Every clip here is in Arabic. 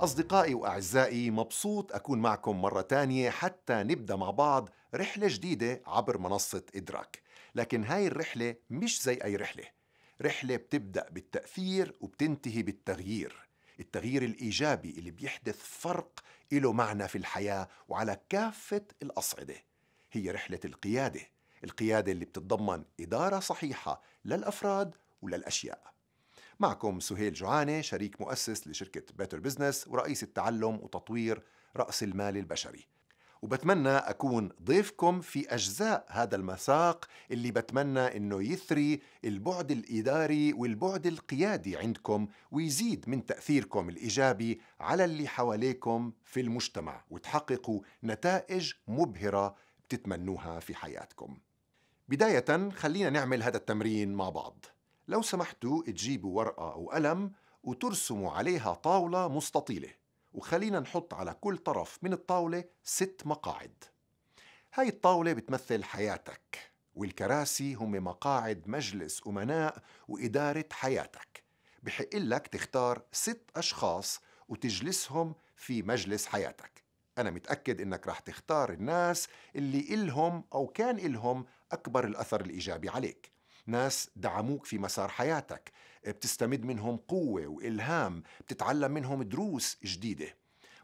أصدقائي وأعزائي مبسوط أكون معكم مرة تانية حتى نبدأ مع بعض رحلة جديدة عبر منصة إدراك لكن هاي الرحلة مش زي أي رحلة رحلة بتبدأ بالتأثير وبتنتهي بالتغيير التغيير الإيجابي اللي بيحدث فرق له معنى في الحياة وعلى كافة الأصعدة هي رحلة القيادة القيادة اللي بتتضمن إدارة صحيحة للأفراد وللأشياء معكم سهيل جوعانه شريك مؤسس لشركة بيتر بزنس ورئيس التعلم وتطوير رأس المال البشري وبتمنى أكون ضيفكم في أجزاء هذا المساق اللي بتمنى أنه يثري البعد الإداري والبعد القيادي عندكم ويزيد من تأثيركم الإيجابي على اللي حواليكم في المجتمع وتحققوا نتائج مبهرة بتتمنوها في حياتكم بداية خلينا نعمل هذا التمرين مع بعض لو سمحتوا تجيبوا ورقة أو قلم وترسموا عليها طاولة مستطيلة وخلينا نحط على كل طرف من الطاولة ست مقاعد هاي الطاولة بتمثل حياتك والكراسي هم مقاعد مجلس أمناء وإدارة حياتك بحقلك تختار ست أشخاص وتجلسهم في مجلس حياتك أنا متأكد إنك راح تختار الناس اللي إلهم أو كان إلهم أكبر الأثر الإيجابي عليك ناس دعموك في مسار حياتك بتستمد منهم قوة وإلهام بتتعلم منهم دروس جديدة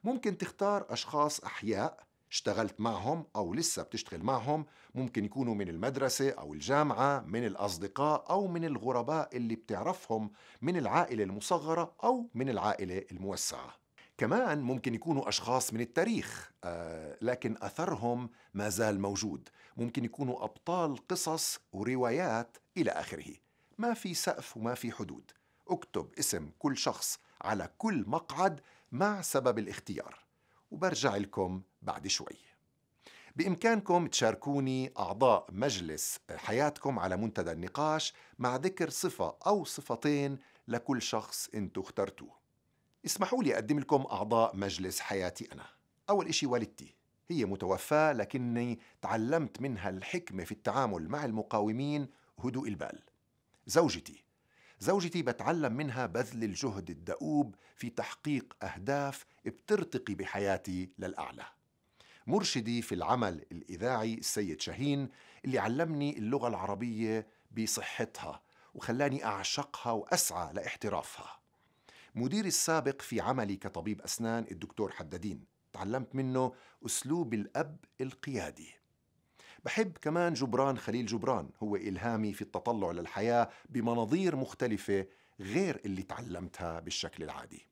ممكن تختار أشخاص أحياء اشتغلت معهم أو لسه بتشتغل معهم ممكن يكونوا من المدرسة أو الجامعة من الأصدقاء أو من الغرباء اللي بتعرفهم من العائلة المصغرة أو من العائلة الموسعة كمان ممكن يكونوا أشخاص من التاريخ آه، لكن أثرهم ما زال موجود ممكن يكونوا أبطال قصص وروايات إلى آخره ما في سقف وما في حدود اكتب اسم كل شخص على كل مقعد مع سبب الاختيار وبرجع لكم بعد شوي بإمكانكم تشاركوني أعضاء مجلس حياتكم على منتدى النقاش مع ذكر صفة أو صفتين لكل شخص أنتو اخترتوه اسمحوا لي أقدم لكم أعضاء مجلس حياتي أنا أول إشي والدتي هي متوفاة لكني تعلمت منها الحكمة في التعامل مع المقاومين هدوء البال زوجتي زوجتي بتعلم منها بذل الجهد الدؤوب في تحقيق أهداف بترتقي بحياتي للأعلى مرشدي في العمل الإذاعي السيد شاهين اللي علمني اللغة العربية بصحتها وخلاني أعشقها وأسعى لاحترافها مديري السابق في عملي كطبيب أسنان الدكتور حدادين تعلمت منه أسلوب الأب القيادي بحب كمان جبران خليل جبران هو إلهامي في التطلع للحياة بمناظير مختلفة غير اللي تعلمتها بالشكل العادي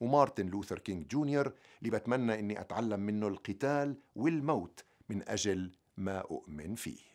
ومارتن لوثر كينج جونيور اللي بتمنى إني أتعلم منه القتال والموت من أجل ما أؤمن فيه